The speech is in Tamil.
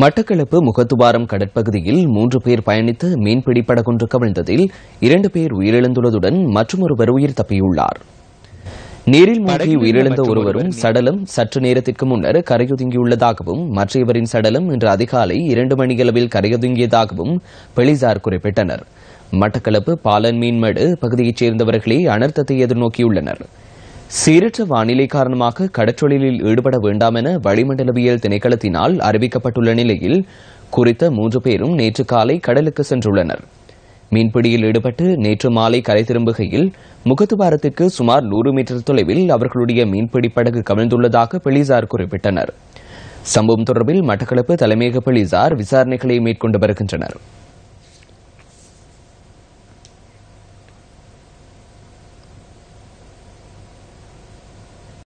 மட்டக்களப்பு முகத்துவாரம் கடற்பகுதியில் மூன்று பேர் பயணித்து மீன்பிடி படகொன்று கவிழ்ந்ததில் இரண்டு பேர் உயிரிழந்துள்ளதுடன் மற்றொருவர் உயிர் தப்பியுள்ளார் நீரில் மூழ்கி உயிரிழந்த ஒருவரும் சடலம் சற்று நேரத்திற்கு முன்னர் கரையொதுங்கியுள்ளதாகவும் மற்றையவரின் சடலம் இன்று அதிகாலை இரண்டு மணியளவில் கரையொதுங்கியதாகவும் போலீசார் குறிப்பிட்டனர் மட்டக்களப்பு பாலன் மீன்மடு பகுதியைச் சேர்ந்தவர்களே அனர்த்தத்தை எதிர்நோக்கியுள்ளனா் சீரற்ற வானிலை காரணமாக கடற்றொழிலில் ஈடுபட வேண்டாம் என வளிமண்டலவியல் திணைக்களத்தினால் அறிவிக்கப்பட்டுள்ள நிலையில் குறித்த மூன்று பேரும் நேற்று காலை கடலுக்கு சென்றுள்ளனர் மீன்பிடியில் ஈடுபட்டு நேற்று மாலை கரை திரும்புகையில் முகத்துவாரத்திற்கு சுமார் நூறு மீட்டர் தொலைவில் அவர்களுடைய மீன்பிடி படகு கவிழ்ந்துள்ளதாக பெலிசார் குறிப்பிட்டனர் சம்பவம் தொடர்பில் மட்டக்களப்பு தலைமையக பெலிசார் விசாரணைகளை மேற்கொண்டு வருகின்றனா்